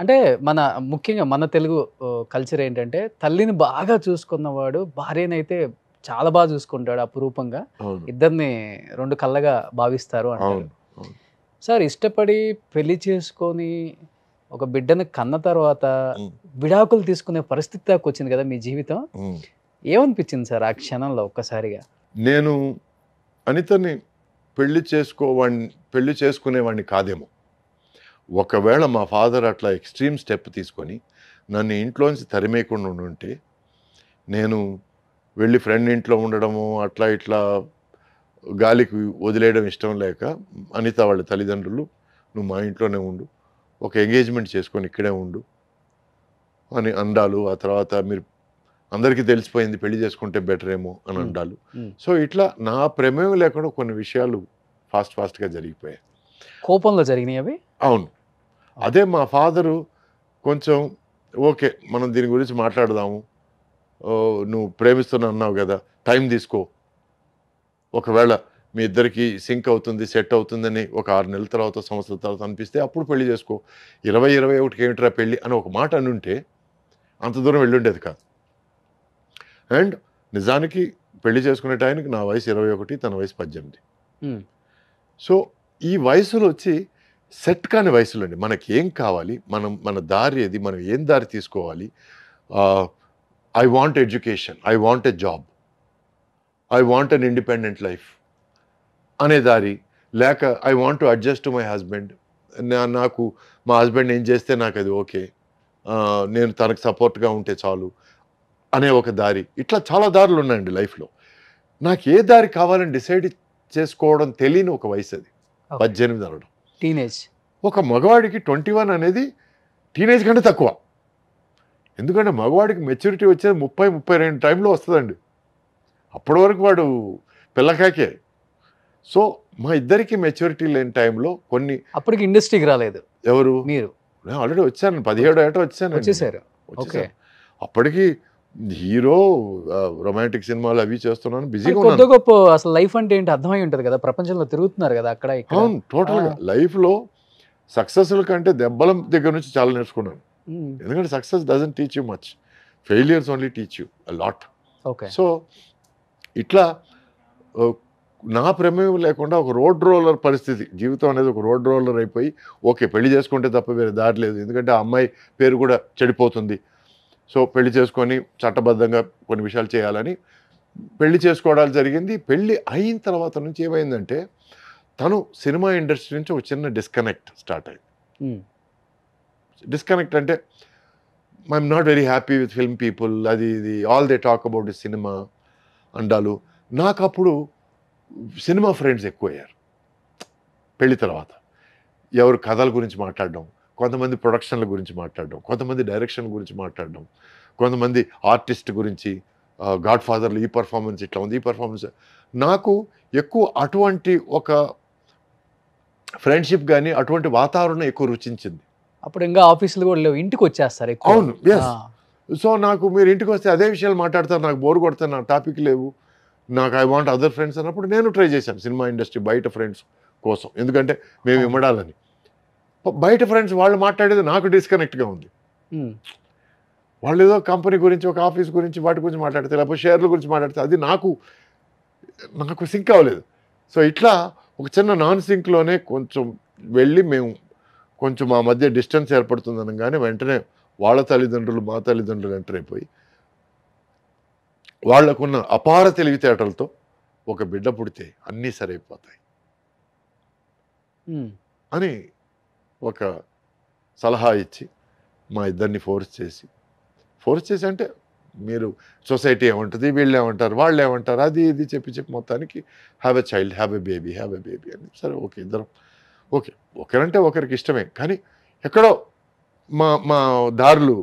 అంటే మన ముఖ్యంగా మన తెలుగు కల్చర్ ఏంటంటే తల్లిని బాగా చూసుకున్నవాడు భార్యనైతే చాలా బాగా చూసుకుంటాడు అపురూపంగా ఇద్దరిని రెండు కళ్ళగా భావిస్తారు అంటారు సార్ ఇష్టపడి పెళ్లి చేసుకొని ఒక బిడ్డను కన్న తర్వాత విడాకులు తీసుకునే పరిస్థితి దాకా వచ్చింది కదా మీ జీవితం ఏమనిపించింది సార్ ఆ క్షణంలో ఒక్కసారిగా నేను అనితని పెళ్లి చేసుకోవాణ్ణి పెళ్లి చేసుకునేవాడిని కాదేమో ఒకవేళ మా ఫాదర్ అట్లా ఎక్స్ట్రీమ్ స్టెప్ తీసుకొని నన్ను ఇంట్లోంచి తరిమేయకుండా ఉండుంటే నేను వెళ్ళి ఫ్రెండ్ ఇంట్లో ఉండడము అట్లా ఇట్లా గాలికి వదిలేయడం ఇష్టం లేక అనిత వాళ్ళ తల్లిదండ్రులు నువ్వు మా ఇంట్లోనే ఉండు ఒక ఎంగేజ్మెంట్ చేసుకొని ఇక్కడే ఉండు అని అండాలు ఆ తర్వాత మీరు అందరికీ తెలిసిపోయింది పెళ్లి చేసుకుంటే బెటర్ ఏమో అని అండాలు సో ఇట్లా నా ప్రమేయం లేకుండా కొన్ని విషయాలు ఫాస్ట్ ఫాస్ట్గా జరిగిపోయాయి కోపంలో జరిగినాయి అవి అవును అదే మా ఫాదరు కొంచెం ఓకే మనం దీని గురించి మాట్లాడదాము నువ్వు ప్రేమిస్తున్నా అన్నావు కదా టైం తీసుకో ఒకవేళ మీ ఇద్దరికి సింక్ అవుతుంది సెట్ అవుతుందని ఒక ఆరు నెలల తర్వాత సంవత్సరాల తర్వాత అనిపిస్తే అప్పుడు పెళ్లి చేసుకో ఇరవై ఇరవై ఒకటికి ఏమిట్రా పెళ్ళి అని ఒక మాట అనుంటే అంత దూరం వెళ్ళుండేది కాదు అండ్ నిజానికి పెళ్లి చేసుకునే టైంకి నా వయసు ఇరవై ఒకటి తన వయసు పద్దెనిమిది సో ఈ వయసులో వచ్చి సెట్ కాని వయసులోనే మనకి ఏం కావాలి మనం మన దారి ఏది మనం ఏం దారి తీసుకోవాలి I want education I want a job I want an independent life అనే దారి లేక I want to adjust to my husband నాకు మా హస్బెండ్ ఏం చేస్తే నాకు అది ఓకే నేను తనకు సపోర్ట్గా ఉంటే చాలు అనే ఒక దారి ఇట్లా చాలా దారులు ఉన్నాయండి లైఫ్లో నాకు ఏ దారి కావాలని డిసైడ్ చేసుకోవడం తెలియని ఒక వయసు అది పద్దెనిమిది అనడం టీనేజ్ ఒక మగవాడికి ట్వంటీ వన్ అనేది టీనేజ్ కంటే తక్కువ ఎందుకంటే మగవాడికి మెచ్యూరిటీ వచ్చేది ముప్పై ముప్పై రెండు టైంలో వస్తుందండి అప్పటి వరకు వాడు పిల్లకాకే సో మా ఇద్దరికి మెచ్యూరిటీ లేని టైంలో కొన్ని అప్పటికి ఇండస్ట్రీకి రాలేదు ఎవరు మీరు నేను ఆల్రెడీ వచ్చాను పదిహేడు ఏట వచ్చాను వచ్చేసారు ఓకే అప్పటికి హీరో రొమాంటిక్ సినిమాలు అవి చేస్తున్నాను బిజీగా గొప్ప అసలు లైఫ్ అంటే ఏంటి అర్థమై ఉంటుంది కదా ప్రపంచంలో తిరుగుతున్నారు కదా అక్కడ టోటల్గా లైఫ్లో సక్సెస్ల కంటే దెబ్బల దగ్గర నుంచి చాలా నేర్చుకున్నాను ఎందుకంటే success doesn't teach you much failures only teach you lot okay so ఇట్లా నా ప్రమేయం లేకుండా ఒక రోడ్ రోలర్ పరిస్థితి జీవితం అనేది ఒక రోడ్ రోలర్ అయిపోయి ఓకే పెళ్లి చేసుకుంటే తప్ప వేరే దారి లేదు ఎందుకంటే ఆ అమ్మాయి పేరు కూడా చెడిపోతుంది సో పెళ్లి చేసుకొని చట్టబద్ధంగా కొన్ని విషయాలు చేయాలని పెళ్లి చేసుకోవడం జరిగింది పెళ్లి అయిన తర్వాత నుంచి ఏమైందంటే తను సినిమా ఇండస్ట్రీ నుంచి ఒక చిన్న డిస్కనెక్ట్ స్టార్ట్ అయింది డిస్కనెక్ట్ అంటే I'm not very happy with film people అది ఇది all they talk about the cinema అండాలు నాకు అప్పుడు సినిమా ఫ్రెండ్స్ ఎక్కువయ్యారు పెళ్లి తర్వాత ఎవరు కథల గురించి మాట్లాడడం కొంతమంది ప్రొడక్షన్ల గురించి మాట్లాడడం కొంతమంది డైరెక్షన్ గురించి మాట్లాడడం కొంతమంది ఆర్టిస్ట్ గురించి గాడ్ ఫాదర్లు ఈ పర్ఫార్మెన్స్ ఇట్లా ఉంది ఈ పర్ఫార్మెన్స్ నాకు ఎక్కువ అటువంటి ఒక ఫ్రెండ్షిప్ కానీ అటువంటి వాతావరణం ఎక్కువ రుచించింది అప్పుడు ఇంకా ఆఫీసులు కూడా లేవు ఇంటికి వచ్చేస్తారు అవును సో నాకు మీరు ఇంటికి వస్తే అదే విషయాలు మాట్లాడతారు నాకు బోర్ కొడతారు నా టాపిక్ లేవు నాకు ఐ వాంట్ అదర్ ఫ్రెండ్స్ అన్నప్పుడు నేను ట్రై చేశాను సినిమా ఇండస్ట్రీ బయట ఫ్రెండ్స్ కోసం ఎందుకంటే మేము ఇమ్మడాలని బయట ఫ్రెండ్స్ వాళ్ళు మాట్లాడేది నాకు డిస్కనెక్ట్గా ఉంది వాళ్ళు ఏదో కంపెనీ గురించి ఒక ఆఫీస్ గురించి వాటి గురించి మాట్లాడితే లేకపోతే షేర్ల గురించి మాట్లాడితే అది నాకు నాకు సింక్ అవ్వలేదు సో ఇట్లా ఒక చిన్న నాన్ సింక్లోనే కొంచెం వెళ్ళి మేము కొంచెం మా మధ్య డిస్టెన్స్ ఏర్పడుతుందని కానీ వెంటనే వాళ్ళ తల్లిదండ్రులు మా తల్లిదండ్రులు ఎంటర్ అయిపోయి వాళ్లకున్న అపార తెలివితేటలతో ఒక బిడ్డ పుడితే అన్నీ సరైపోతాయి అని ఒక సలహా ఇచ్చి మా ఇద్దరిని ఫోర్స్ చేసి ఫోర్స్ చేసి అంటే మీరు సొసైటీ ఏమంటుంది వీళ్ళు ఏమంటారు వాళ్ళు ఏమంటారు అది ఇది చెప్పి చెప్పి మొత్తానికి have a child have a baby have a baby అని సరే ఓకే ఇద్దరం ఓకే ఒకరంటే ఒకరికి ఇష్టమే కానీ ఎక్కడో మా మా దారులు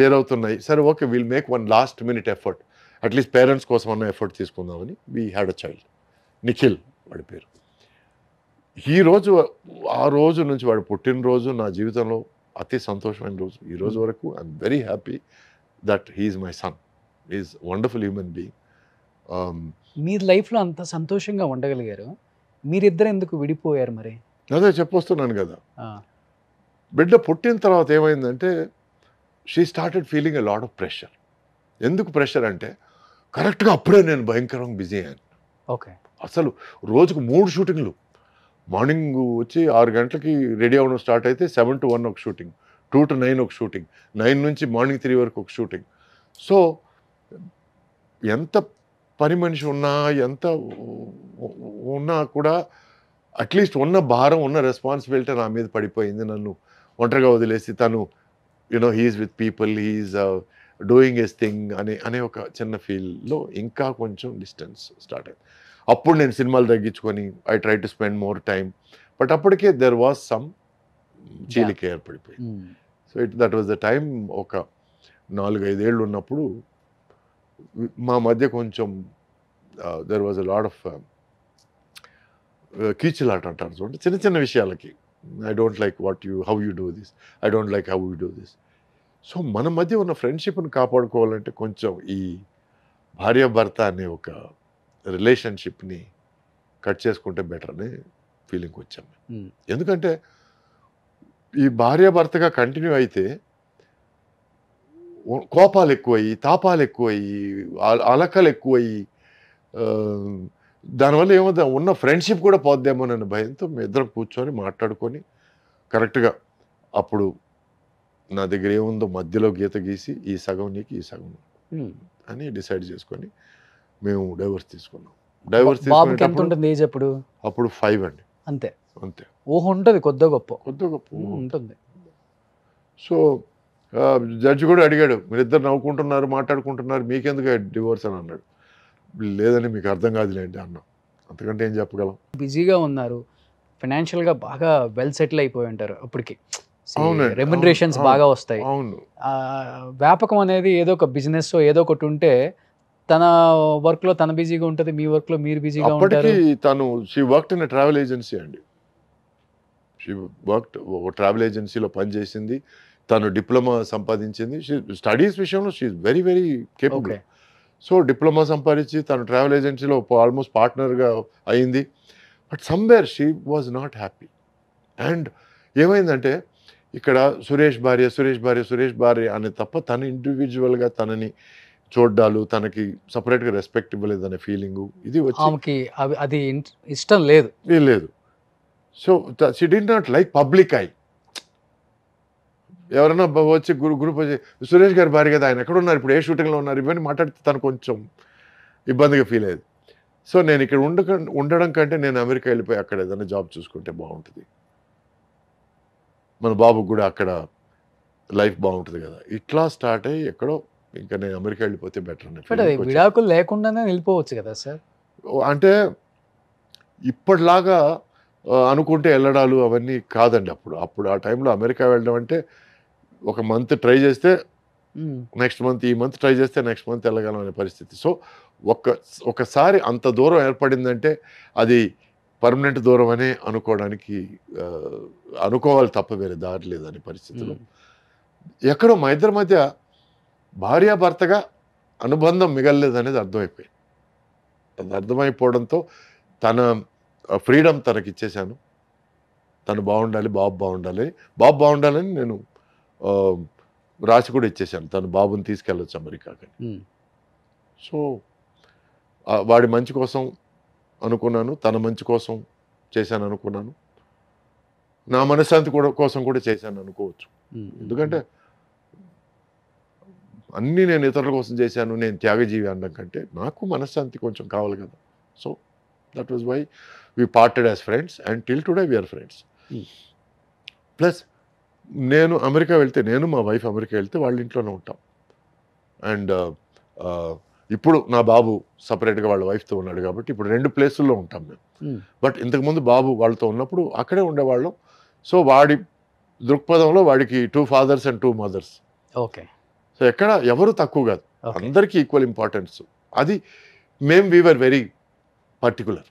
వేరవుతున్నాయి సరే okay will make one last minute effort at least parents కోసం అన్న ఎఫర్ట్ తీసుకుందామని we had a child Nikhil వాడి పేరు ఈరోజు ఆ రోజు నుంచి వాడు పుట్టినరోజు నా జీవితంలో అతి సంతోషమైన రోజు ఈ రోజు hmm. వరకు I'm very happy that he's my son is wonderful human being మీ లైఫ్లో అంత సంతోషంగా ఉండగలిగారు మీరిద్దరు ఎందుకు విడిపోయారు మరి అదే చెప్పొస్తున్నాను కదా బిడ్డ పుట్టిన తర్వాత ఏమైందంటే she started feeling a lot of pressure ఎందుకు ప్రెషర్ అంటే కరెక్ట్గా అప్పుడే నేను భయంకరంగా బిజీ అయ్యాను ఓకే అసలు రోజుకు మూడు షూటింగ్లు మార్నింగ్ వచ్చి ఆరు గంటలకి రెడీ అవ్వడం స్టార్ట్ అయితే సెవెన్ టు వన్ ఒక షూటింగ్ టూ టు నైన్ ఒక షూటింగ్ నైన్ నుంచి మార్నింగ్ త్రీ వరకు ఒక షూటింగ్ సో ఎంత పని మనిషి ఉన్నా ఎంత ఉన్నా కూడా అట్లీస్ట్ ఉన్న భారం ఉన్న రెస్పాన్సిబిలిటీ నా మీద పడిపోయింది నన్ను ఒంటరిగా వదిలేసి తను you know he's with people he's doing his thing అనే అనే ఒక చిన్న ఫీల్డ్లో ఇంకా కొంచెం డిస్టెన్స్ స్టార్ట్ అయింది అప్పుడు నేను సినిమాలు తగ్గించుకొని I try to spend more time but అప్పటికే దెర్ వాజ్ సమ్ చీలిక ఏర్పడిపోయింది so it that was the time ఒక నాలుగైదేళ్ళు ఉన్నప్పుడు మా మధ్య కొంచెం there was a lot of కీచులాట అంటారు చూడండి చిన్న చిన్న విషయాలకి I don't like what you how you do this I don't like how you do this so మన మధ్య ఉన్న ఫ్రెండ్షిప్ని కాపాడుకోవాలంటే కొంచెం ఈ భార్యాభర్త అనే ఒక రిలేషన్షిప్ని కట్ చేసుకుంటే బెటర్ అని ఫీలింగ్ వచ్చాం ఎందుకంటే ఈ భార్య భర్తగా కంటిన్యూ అయితే కోపాలు ఎక్కువయ్యి తాపాలు ఎక్కువయ్యి అలకలు ఎక్కువయ్యి దానివల్ల ఏమో ఉన్న ఫ్రెండ్షిప్ కూడా పోద్దేమో అనే భయంతో మీ ఇద్దరం కూర్చొని మాట్లాడుకొని కరెక్ట్గా అప్పుడు నా దగ్గర ఏముందో మధ్యలో గీత గీసి ఈ సగం నీకు ఈ సగం అని డిసైడ్ చేసుకొని మేము డైవర్స్ తీసుకున్నాం డైవర్స్ ఉంటుంది అప్పుడు ఫైవ్ అండి అంతే అంతే ఊహ ఉంటుంది కొద్ది గొప్ప కొద్ది గొప్ప ఉంటుంది సో జడ్జి కూడా అడిగాడు మీరిద్దరు నవ్వుకుంటున్నారు మాట్లాడుకుంటున్నారు మీకెందుకు డివోర్స్ అని అన్నాడు లేదని మీకు అర్థం కాదులేండి అన్నా అంతకంటే ఏం చెప్పగలం బిజీగా ఉన్నారు ఫైనాన్షియల్గా బాగా వెల్ సెటిల్ అయిపోయి ఉంటారు అప్పటికి రెమ్యునరేషన్స్ బాగా వస్తాయి అవును వ్యాపకం అనేది ఏదో ఒక బిజినెస్ ఏదో ఒకటి ఉంటే తన వర్క్ లో తన బిజీగా ఉంటుంది మీ వర్క్ లో మీరు బిజీగా ఉంటారు తను she work in travel agency అండి షీ వర్క్ ఒక ట్రావెల్ ఏజెన్సీలో పనిచేసింది తను డిప్లొమా సంపాదించింది షీ స్టడీస్ విషయంలో she very very capable so diploma సంపాదించి తను ట్రావెల్ ఏజెన్సీలో ఆల్మోస్ట్ పార్ట్నర్గా అయింది but somewhere she was not happy and ఏమైందంటే ఇక్కడ సురేష్ భార్య సురేష్ భార్య సురేష్ భార్య అని తప్ప తను ఇండివిజువల్గా తనని చూడ్డాలు తనకి సపరేట్గా రెస్పెక్ట్ ఇవ్వలేదు అనే ఫీలింగ్ ఇది ఆమెకి అది ఇష్టం లేదు లేదు so she did not like public eye ఎవరైనా వచ్చి గురు గ్రూప్ వచ్చి సురేష్ గారి భార్య కదా ఆయన ఎక్కడ ఉన్నారు ఇప్పుడు ఏ షూటింగ్లో ఉన్నారు ఇవన్నీ మాట్లాడితే తను కొంచెం ఇబ్బందిగా ఫీల్ అయ్యేది సో నేను ఇక్కడ ఉండక ఉండడం కంటే నేను అమెరికా వెళ్ళిపోయి అక్కడ ఏదైనా జాబ్ చూసుకుంటే బాగుంటుంది మన బాబుకు కూడా అక్కడ లైఫ్ బాగుంటుంది కదా ఇట్లా స్టార్ట్ అయ్యి ఎక్కడో ఇంకా నేను అమెరికా వెళ్ళిపోతే బెటర్ అని విడాకులు లేకుండానే వెళ్ళిపోవచ్చు కదా సార్ అంటే ఇప్పటిలాగా అనుకుంటే వెళ్ళడాలు అవన్నీ కాదండి అప్పుడు అప్పుడు ఆ టైంలో అమెరికా వెళ్ళడం అంటే ఒక మంత్ ట్రై చేస్తే నెక్స్ట్ మంత్ ఈ మంత్ ట్రై చేస్తే నెక్స్ట్ మంత్ వెళ్ళగలం అనే పరిస్థితి సో ఒక్క ఒకసారి అంత దూరం ఏర్పడిందంటే అది పర్మనెంట్ దూరం అనే అనుకోవడానికి అనుకోవాలి తప్ప వేరే దారి లేదనే పరిస్థితిలో ఎక్కడో మా ఇద్దరి మధ్య భార్యాభర్తగా అనుబంధం అనేది అర్థమైపోయింది అది అర్థమైపోవడంతో తన ఫ్రీడమ్ తనకి ఇచ్చేశాను తను బాగుండాలి బాబు బాగుండాలి బాబు బాగుండాలని నేను రాసి కూడా ఇచ్చేశాను తను బాబుని తీసుకెళ్ళొచ్చు అమెరికాకి సో వాడి మంచి కోసం అనుకున్నాను తన మంచి కోసం చేశాను అనుకున్నాను నా మనశ్శాంతి కూడా కోసం కూడా చేశాను అనుకోవచ్చు ఎందుకంటే అన్నీ నేను ఇతరుల కోసం చేశాను నేను త్యాగజీవి అనడం కంటే నాకు మనశ్శాంతి కొంచెం కావాలి కదా so that was why we parted as friends and till today we're friends plus నేను అమెరికా వెళ్తే నేను మా వైఫ్ అమెరికా వెళ్తే వాళ్ళ ఇంట్లోనే ఉంటాం అండ్ uh, uh, ఇప్పుడు నా బాబు సపరేట్గా వాళ్ళ వైఫ్తో ఉన్నాడు కాబట్టి ఇప్పుడు రెండు ప్లేసుల్లో ఉంటాం మేము బట్ hmm. ఇంతకుముందు బాబు వాళ్ళతో ఉన్నప్పుడు అక్కడే ఉండేవాళ్ళం సో వాడి దృక్పథంలో వాడికి two fathers and two mothers okay so ఎక్కడ ఎవరు తక్కువ కాదు అందరికీ ఈక్వల్ ఇంపార్టెన్స్ అది మేము వీఆర్ వెరీ పర్టికులర్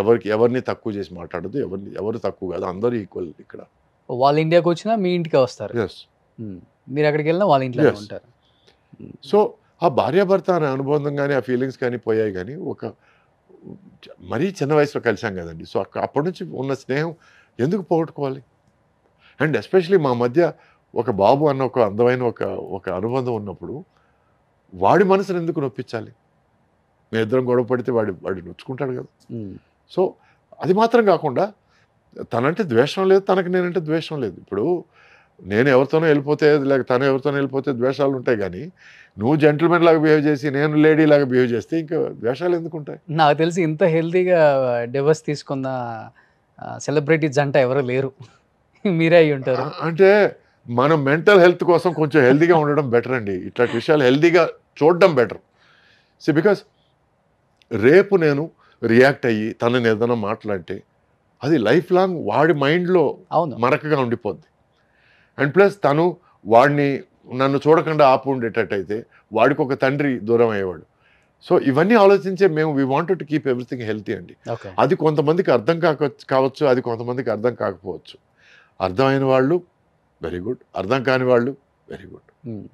ఎవరికి ఎవరిని తక్కువ చేసి మాట్లాడదు ఎవరిని ఎవరు తక్కువ కాదు అందరూ ఈక్వల్ ఇక్కడ వాళ్ళ ఇండియాకి వచ్చినా మీ ఇంటికి వస్తారు మీరు ఎక్కడికి వెళ్ళినా వాళ్ళ ఇంట్లో ఉంటారు సో ఆ భార్యాభర్త అనే అనుబంధం కానీ ఆ ఫీలింగ్స్ కానీ పోయాయి కానీ ఒక మరీ చిన్న వయసులో కలిసాం కదండి సో అప్పటి నుంచి ఉన్న స్నేహం ఎందుకు పోగొట్టుకోవాలి అండ్ ఎస్పెషలీ మా మధ్య ఒక బాబు అన్న ఒక అందమైన ఒక ఒక అనుబంధం ఉన్నప్పుడు వాడి మనసును ఎందుకు నొప్పించాలి మేము ఇద్దరం గొడవ పడితే వాడి వాడు నొచ్చుకుంటాడు కదా సో అది మాత్రం కాకుండా తనంటే ద్వేషం లేదు తనకు నేనంటే ద్వేషం లేదు ఇప్పుడు నేను ఎవరితోనో వెళ్ళిపోతే లేక తను ఎవరితోనో వెళ్ళిపోతే ద్వేషాలు ఉంటాయి కానీ నువ్వు జెంటల్మెన్ లాగా బిహేవ్ చేసి నేను లేడీ లాగా బిహేవ్ చేస్తే ఇంకా ద్వేషాలు ఎందుకు ఉంటాయి నాకు తెలిసి ఇంత హెల్తీగా డివర్స్ తీసుకున్న సెలబ్రిటీస్ అంట ఎవరు లేరు మీరే అయ్యి ఉంటారు అంటే మనం మెంటల్ హెల్త్ కోసం కొంచెం హెల్దీగా ఉండడం బెటర్ అండి ఇట్లాంటి విషయాలు హెల్దీగా చూడడం బెటర్ సి బికాస్ రేపు నేను రియాక్ట్ అయ్యి తనని ఏదైనా మాట్లాడితే అది లైఫ్ లాంగ్ వాడి మైండ్లో మరకగా ఉండిపోద్ది అండ్ ప్లస్ తను వాడిని నన్ను చూడకుండా ఆపు ఉండేటట్టయితే వాడికి ఒక తండ్రి దూరం అయ్యేవాడు సో ఇవన్నీ ఆలోచించే మేము we want to keep everything healthy అండి అది కొంతమందికి అర్థం కాక కావచ్చు అది కొంతమందికి అర్థం కాకపోవచ్చు అర్థమైన వాళ్ళు వెరీ గుడ్ అర్థం కాని వాళ్ళు వెరీ గుడ్ hmm.